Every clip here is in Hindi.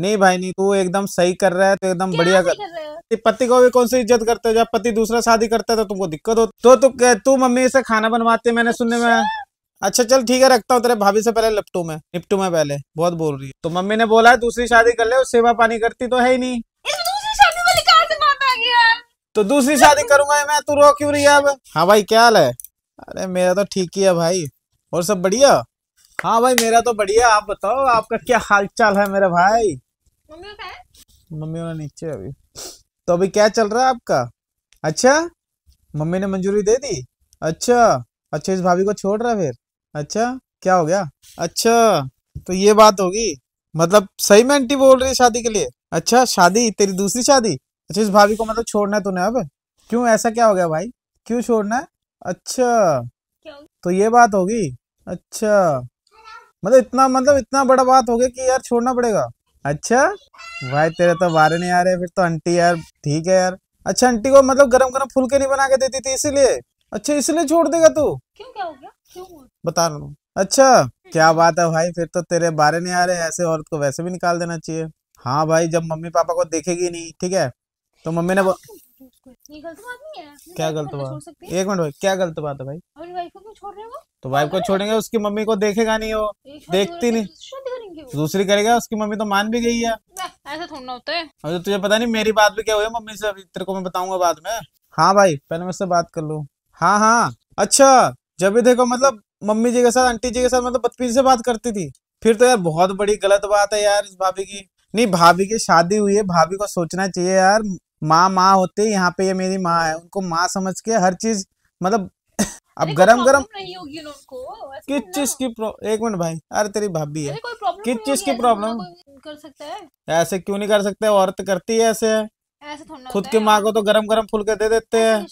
नहीं भाई नहीं तू एकदम सही कर रहा है तो एकदम बढ़िया कर, कर पति को भी कौन सी इज्जत करते हो जब पति दूसरा शादी करता है तो तुमको दिक्कत होती तो तू तू मम्मी से खाना बनवाते मैंने सुनने में अच्छा।, अच्छा चल ठीक है रखता हूँ तेरे भाभी से पहले लिपटू में निपटू में पहले बहुत बोल रही है तो मम्मी ने बोला है दूसरी शादी कर ले सेवा पानी करती तो है ही नहीं तो दूसरी शादी करूंगा मैं तू रो क्यों रही है अब हाँ भाई क्या हाल है अरे मेरा तो ठीक ही है भाई और सब बढ़िया हाँ भाई मेरा तो बढ़िया आप बताओ आपका क्या हालचाल है मेरे भाई मम्मी उठा मम्मी उन्हें नीचे अभी तो अभी क्या चल रहा है आपका अच्छा मम्मी ने मंजूरी दे दी अच्छा अच्छा इस भाभी को छोड़ रहा फिर अच्छा क्या हो गया अच्छा तो ये बात होगी मतलब सही में आंटी बोल रही है शादी के लिए अच्छा शादी तेरी दूसरी शादी अच्छा इस भाभी को मतलब छोड़ना है तूने अब क्यों ऐसा क्या हो गया भाई क्यों छोड़ना है अच्छा क्यों? तो ये बात होगी अच्छा मतलब इतना मतलब इतना बड़ा बात हो गया कि यार छोड़ना पड़ेगा अच्छा भाई तेरे तो बारे नहीं आ रहे फिर तो आंटी यार ठीक है यार अच्छा आंटी को मतलब गरम गरम फुलके नहीं बना के देती थी इसीलिए अच्छा इसलिए छोड़ देगा तू क्यों क्या हो गया क्यों बता रहा हूँ अच्छा क्या बात है भाई फिर तो तेरे बारे नहीं आ रहे ऐसे औरत को वैसे भी निकाल देना चाहिए हाँ भाई जब मम्मी पापा को देखेगी नहीं ठीक है तो मम्मी ने क्या गलत बात एक मिनट भाई क्या गलत बात है भाई तो वाइफ को छोड़ेंगे उसकी मम्मी को देखेगा नहीं वो देखती नहीं तो दूसरी करेगा उसकी मम्मी तो मान भी गई है ऐसा थोड़ा होता है अभी तुझे तो पता नहीं मेरी बात भी क्या हुई मम्मी से अभी तेरे को मैं बताऊंगा बाद में हाँ भाई पहले मैं बात कर लू हाँ हाँ अच्छा जब भी देखो मतलब मम्मी जी के साथ आंटी जी के साथ मतलब बदतमीजी से बात करती थी फिर तो यार बहुत बड़ी गलत बात है यार इस भाभी की नहीं भाभी की शादी हुई है भाभी को सोचना चाहिए यार माँ माँ होते यहाँ पे ये मेरी माँ है उनको माँ समझ के हर चीज मतलब अब गरम गरम किस चीज की एक मिनट भाई अरे तेरी भाभी है किस चीज की प्रॉब्लम कर सकता है ऐसे क्यों नहीं कर सकते औरत करती है ऐसे खुद की माँ को तो गरम गरम फूल के दे देते हैं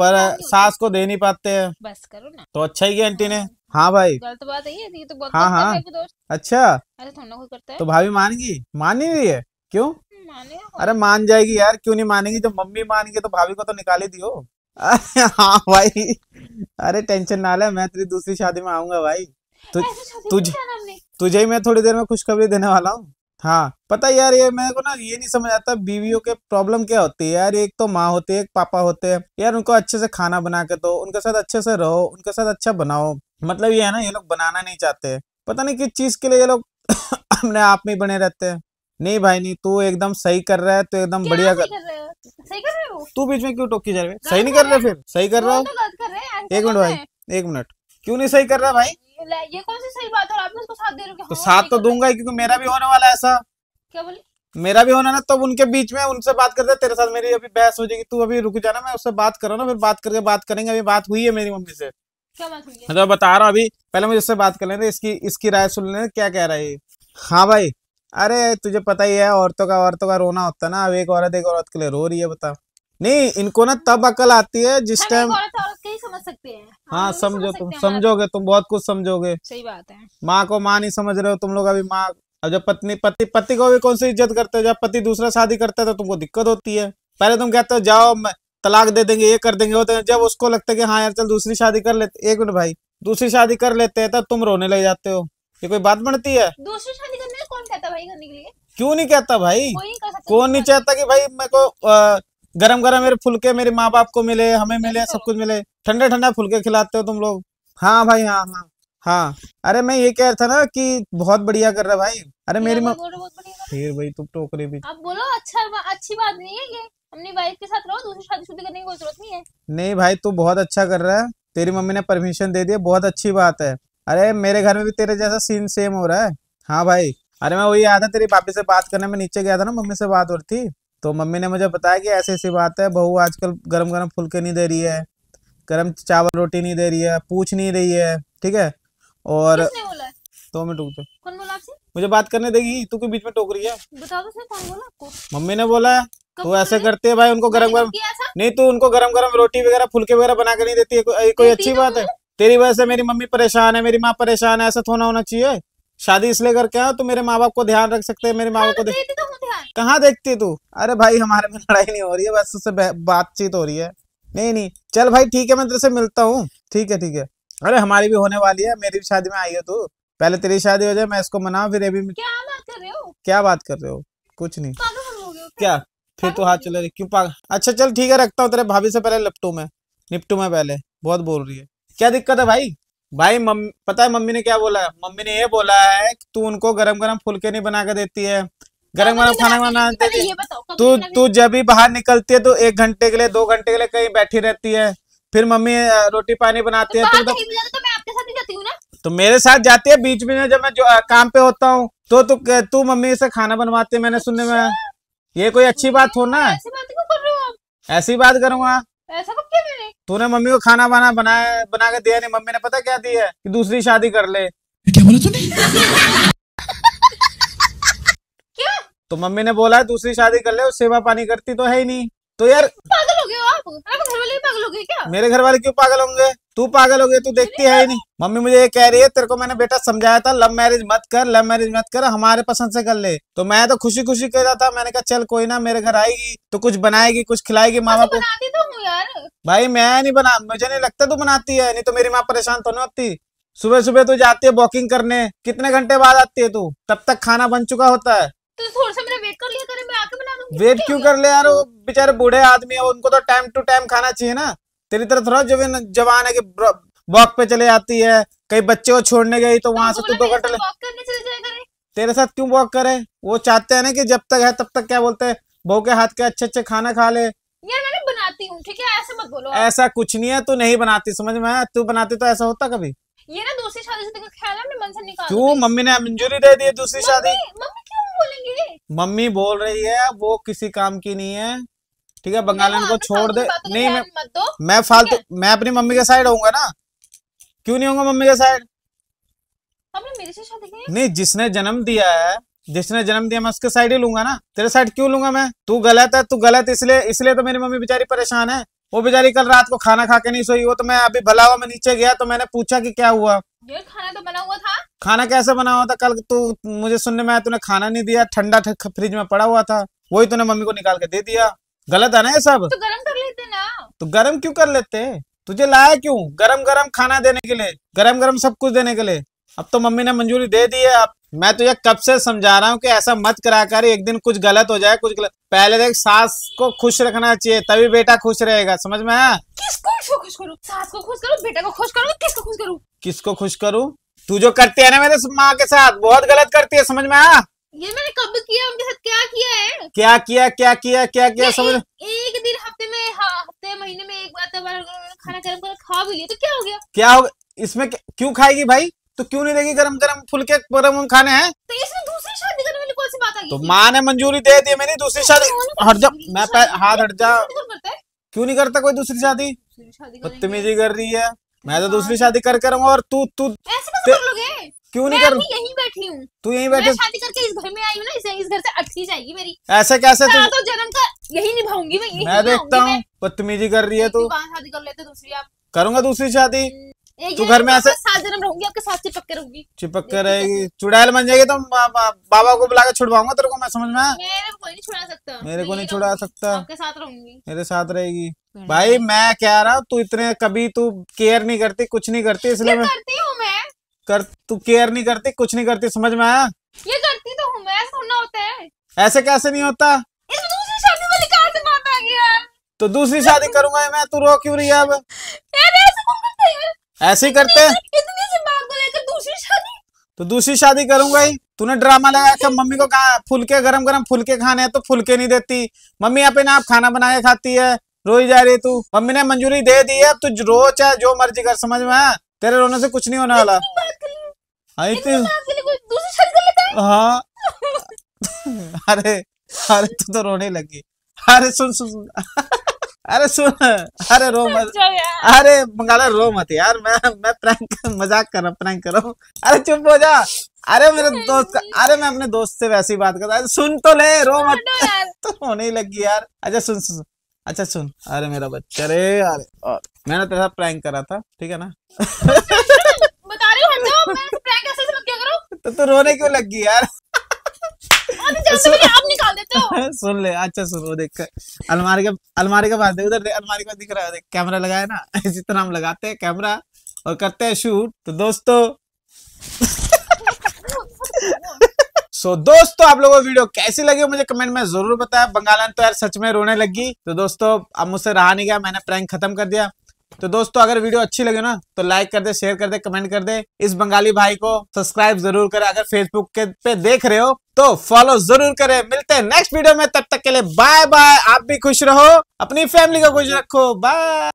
पर तो सास को दे नहीं पाते हैं बस करो ना तो अच्छा ही आंटी ने हाँ।, हाँ भाई गलत बात है ये तो हाँ हाँ अच्छा तो भाभी मानेगी मान ही रही है क्यों अरे मान जाएगी यार क्यों नहीं मानेगी जब मम्मी मान तो भाभी को तो निकाली दी दियो हाँ भाई अरे टेंशन ना ले मैं तेरी दूसरी शादी में आऊंगा भाई तुझे तुझे ही मैं थोड़ी देर में खुशखबरी देने वाला हूँ हाँ पता यार ये मेरे को ना ये नहीं समझ आता बीवियों के प्रॉब्लम क्या होती है यार एक तो माँ होती है एक पापा होते हैं यार उनको अच्छे से खाना बना के दो उनके साथ अच्छे से रहो उनके साथ अच्छा बनाओ मतलब ये है ना ये लोग बनाना नहीं चाहते पता नहीं किस चीज के लिए ये लोग अपने आप में बने रहते हैं नहीं भाई नहीं तू एकदम सही कर रहा है तो एकदम बढ़िया कर सही कर रहे हो तू बीच में क्यों टोकी जा रही है सही नहीं कर रहे फिर सही कर रहा हूँ एक मिनट भाई एक मिनट क्यों नहीं सही कर रहा भाई ये कौन सी सही बात है आपने उसको साथ दे रहे हो तो हाँ, साथ तो दूंगा क्योंकि मेरा भी होने वाला है ऐसा क्या बोले मेरा भी होना ना तब उनके बीच में उनसे बात करते तेरे साथ मेरी अभी बहस हो जाएगी तू अभी रुक जाना मैं उससे बात करो ना फिर बात करके बात करेंगे अभी बात हुई है मेरी मम्मी से क्या बात हुई है मतलब बता रहा हूँ अभी पहले मुझे उससे बात कर लेते इसकी इसकी राय सुन लेना क्या कह रहा है हाँ भाई अरे तुझे पता ही है औरतों का औरतों का रोना होता है ना अब एक औरत एक औरत के लिए रो रही है बता नहीं इनको ना तब अकल आती है जिस टाइम समझ सकती है हाँ समझो तुम समझोगे तुम बहुत कुछ समझोगे सही बात है माँ को माँ नहीं समझ रहे हो तुम लोग अभी माँ अब जब पत्नी पति पति को भी कौन सी इज्जत करते हो जब पति दूसरा शादी करता है तो तुमको दिक्कत होती है पहले तुम कहते हो जाओ तलाक दे देंगे ये कर देंगे होते हैं जब उसको लगता है कि हाँ यार चल दूसरी शादी कर लेते एक मिनट भाई दूसरी शादी कर लेते हैं तब तुम रोने लग जाते हो ये कोई बात बनती है दूसरी शादी करने कौन कहता भाई करने के लिए क्यों नहीं कहता भाई कौन नहीं चाहता कि भाई मेरे को गरम गरम मेरे फुलके मेरे माँ बाप को मिले हमें मिले सब कुछ मिले ठंडे ठंडा फुलके खिलाते हो तुम लोग हाँ भाई हाँ हाँ हाँ अरे मैं ये कह रहा था ना कि बहुत बढ़िया कर रहा भाई अरे मेरी माँ फिर भाई तुम टोकरे भी आप बोलो अच्छा अच्छी बात नहीं है ये अपनी वाइफ के साथ रहो दूसरी शादी शुदी करने की कोई जरूरत नहीं है नहीं भाई तू बहुत अच्छा कर रहा है तेरी मम्मी ने परमिशन दे दी बहुत अच्छी बात है अरे मेरे घर में भी तेरे जैसा सीन सेम हो रहा है हाँ भाई अरे मैं वही आया था तेरी पापी से बात करने में नीचे गया था ना मम्मी से बात हो रही थी तो मम्मी ने मुझे बताया कि ऐसी ऐसी बात है बहू आजकल गरम गरम फुलके नहीं दे रही है गरम चावल रोटी नहीं दे रही है पूछ नहीं रही है ठीक है और दो मिनट रुक मुझे बात करने देगी तू के बीच में टोक रही है बता दो कौन बोला आपको मम्मी ने बोला तू ऐसे करते है भाई उनको गरम गरम नहीं तू उनको गरम गरम रोटी वगैरह फुलके वगैरह बना कर नहीं देती है कोई अच्छी तो बात है तेरी वजह से मेरी मम्मी परेशान है मेरी माँ परेशान है ऐसा थोड़ा होना चाहिए शादी इसलिए करके आया तो मेरे माँ बाप को ध्यान रख सकते हैं मेरे माँ बाप को तो कहाँ देखती तू अरे भाई हमारे में लड़ाई नहीं हो रही है बस उससे बातचीत हो रही है नहीं नहीं चल भाई ठीक है मैं तेरे से मिलता हूँ ठीक है ठीक है अरे हमारी भी होने वाली है मेरी भी शादी में आई है तू पहले तेरी शादी हो जाए मैं इसको मनाऊ फिर अभी भी क्या बात कर रहे हो क्या बात कर रहे हो कुछ नहीं क्या फिर तो हाथ चले रही क्यों पा अच्छा चल ठीक है रखता हूँ तेरे भाभी से पहले लिपटू में निपटू में पहले बहुत बोल रही है क्या दिक्कत है भाई भाई मम पता है मम्मी ने क्या बोला है मम्मी ने ये बोला है कि तू उनको गरम गरम फुलके नहीं बना के देती है गरम गरम खाना बना देती है तू तू जब भी बाहर निकलती है तो एक घंटे के लिए दो घंटे के लिए कहीं बैठी रहती है फिर मम्मी रोटी पानी बनाती है तो, तो, तो, तो मेरे साथ जाती है बीच में जब मैं जो काम पे होता हूँ तो तू तो, तू मम्मी से खाना बनवाती है मैंने सुनने में अच्छा। ये कोई अच्छी बात हो ना ऐसी बात करूँगा तूने मम्मी को खाना बना बनाया बना के दिया नहीं मम्मी ने पता क्या दिया है कि दूसरी शादी कर ले क्या बोला तूने तो मम्मी ने बोला दूसरी शादी कर ले सेवा पानी करती तो है ही नहीं तो यार पागल हो गए आप पागल हो गए क्या मेरे घर वाले क्यों पागल होंगे तू पागल हो गया तू देखती है ही नहीं मम्मी मुझे ये कह रही है तेरे को मैंने बेटा समझाया था लव मैरिज मत कर लव मैरिज मत कर हमारे पसंद से कर ले तो मैं तो खुशी खुशी कह रहा था मैंने कहा चल कोई ना मेरे घर आएगी तो कुछ बनाएगी कुछ खिलाएगी मामा अच्छा, को तो भाई मैं नहीं बना मुझे नहीं लगता तू बनाती है नहीं तो मेरी माँ परेशान तो नहीं होती सुबह सुबह तू जाती है वॉकिंग करने कितने घंटे बाद आती है तू तब तक खाना बन चुका होता है वेट तो क्यों कर ले यार वो बेचारे बूढ़े आदमी है उनको तो टाइम टू टाइम खाना चाहिए ना तेरी तरह थोड़ा जब जवान है कि वॉक पे चले आती है कई बच्चे को छोड़ने गई तो वहां से तू दो घंटे तेरे साथ क्यों वॉक करे वो चाहते है ना कि जब तक है तब तक क्या बोलते है बहू के हाथ के अच्छे अच्छे खाना खा ले यार मैंने बनाती हूँ ठीक है ऐसे मत बोलो ऐसा कुछ नहीं है तू नहीं बनाती समझ में तू बनाती तो ऐसा होता कभी ये ना दूसरी शादी से ख्याल है मन से निकाल क्यों मम्मी ने मंजूरी दे दी है दूसरी शादी मम्मी क्यों बोलेंगे मम्मी बोल रही है वो किसी काम की नहीं है ठीक है बंगालन को छोड़ दे नहीं मैं मैं फालतू मैं अपनी मम्मी के साइड होऊंगा ना क्यों नहीं होगा मम्मी के साइड नहीं जिसने जन्म दिया है जिसने जन्म दिया मैं उसके साइड ही लूंगा ना तेरे साइड क्यों लूंगा मैं तू गलत है तू गलत इसलिए इसलिए तो मेरी मम्मी बेचारी परेशान है वो बेचारी कल रात को खाना खा के नहीं सोई वो तो मैं अभी भला हुआ मैं नीचे गया तो मैंने पूछा कि क्या हुआ खाना तो बना हुआ था खाना कैसे बना हुआ था कल तू मुझे सुनने में आया तूने खाना नहीं दिया ठंडा फ्रिज में पड़ा हुआ था वही तूने मम्मी को निकाल के दे दिया गलत है ना ये सब तो गर्म कर लेते ना तो गर्म क्यों कर लेते तुझे लाया क्यों गरम गरम खाना देने के लिए गरम गरम सब कुछ देने के लिए अब तो मम्मी ने मंजूरी दे दी है अब मैं तुझे कब से समझा रहा हूँ कि ऐसा मत करा कर एक दिन कुछ गलत हो जाए कुछ गलत पहले देख सास को खुश रखना चाहिए तभी बेटा खुश रहेगा समझ में आया किसको खुश करूँ सास को खुश करूँ बेटा को खुश करूँ किसको खुश करूँ किसको खुश करूँ तू जो करती है ना मेरे माँ के साथ बहुत गलत करती है समझ में आया ये मैंने कब किया उनके साथ क्या किया है क्या किया क्या किया क्या किया समझ एक, दिन हफ्ते में हाँ, हफ्ते महीने में एक बार तो खाना गर्म कर खा भी लिया तो क्या हो गया क्या हो इसमें क्यों खाएगी भाई तो क्यों नहीं देगी गरम गरम फुलके गरम खाने हैं तो इसमें दूसरी शादी करने वाली कौन सी बात आ गई तो माँ ने मंजूरी दे दी मेरी दूसरी शादी तो हट जा मैं हाथ हट जा क्यों नहीं करता कोई दूसरी शादी बदतमीजी कर रही है मैं तो हाँ। दूसरी शादी कर करूंगा और तू तू ऐसे क्यों नहीं कर यही बैठी हूँ तू यही बैठी शादी करके इस घर में आई हूँ ना इस घर से अटकी जाएगी मेरी ऐसे कैसे तो जन्म का यही निभाऊंगी मैं यही मैं देखता हूँ बदतमीजी कर रही है तू शादी कर लेते दूसरी आप करूंगा दूसरी शादी तू घर में ऐसे सात जन्म रहूंगी आपके साथ चिपक के रहूंगी चिपक कर रहेगी चुड़ैल बन जाएगी तो बाबा को बुला के छुड़वाऊंगा तेरे को मैं समझ में मेरे को नहीं छुड़ा सकता मेरे को नहीं छुड़ा सकता आपके साथ रहूंगी मेरे साथ रहेगी भाई मैं कह रहा हूँ तू इतने कभी तू केयर नहीं करती कुछ नहीं करती इसलिए मैं करती हूँ मैं कर तू केयर नहीं करती कुछ नहीं करती समझ में आया ये करती तो हूँ मैं सुनना होता है ऐसे कैसे नहीं होता इस दूसरी शादी वाली कहाँ से बात आ गया तो दूसरी शादी करूंगा मैं तू रो क्यों रही है अब ऐसे ही करते इतनी सी बात को लेकर दूसरी शादी तो दूसरी शादी करूंगा ही तूने ड्रामा लगाया कि मम्मी को कहा फुलके गरम गरम फुलके खाने हैं तो फुलके नहीं देती मम्मी अपने आप खाना बना के खाती है रोई जा रही तू मम्मी ने मंजूरी दे दी है अब तू रो चाहे जो मर्जी कर समझ में तेरे रोने से कुछ नहीं होने वाला हाय तो हाँ अरे अरे तू तो रोने लगी अरे सुन सुन सुन अरे सुन अरे रो मत अरे बंगाला रो मत यार मैं मैं प्रैंक मजाक कर रहा प्रैंक कर रहा हूँ अरे चुप हो जा अरे मेरे दोस्त अरे मैं अपने दोस्त से वैसी बात कर रहा अरे सुन तो ले रो मत तो रोने ही लगी यार अच्छा सुन सुन अच्छा सुन अरे मेरा बच्चा अरे अरे मैंने तेरा प्रैंक करा था ठीक है ना अच्छा, जाओ तो तू रोने क्यों लग गई यार आप निकाल देते हो सुन ले अच्छा सुन वो देख अलमारी के अलमारी के पास देख उधर अलमारी का दिख रहा है कैमरा लगाया ना इसी तरह हम लगाते हैं कैमरा और करते हैं शूट तो दोस्तों सो so, दोस्तों आप लोगों को वीडियो कैसी लगी मुझे कमेंट में जरूर बताया बंगाल तो यार सच में रोने लगी तो दोस्तों अब मुझसे रहा नहीं गया मैंने प्रैंक खत्म कर दिया तो दोस्तों अगर वीडियो अच्छी लगे ना तो लाइक कर दे शेयर कर दे कमेंट कर दे इस बंगाली भाई को सब्सक्राइब जरूर करे अगर फेसबुक के पे देख रहे हो तो फॉलो जरूर करे मिलते हैं नेक्स्ट वीडियो में तब तक के लिए बाय बाय आप भी खुश रहो अपनी फैमिली को खुश रखो बाय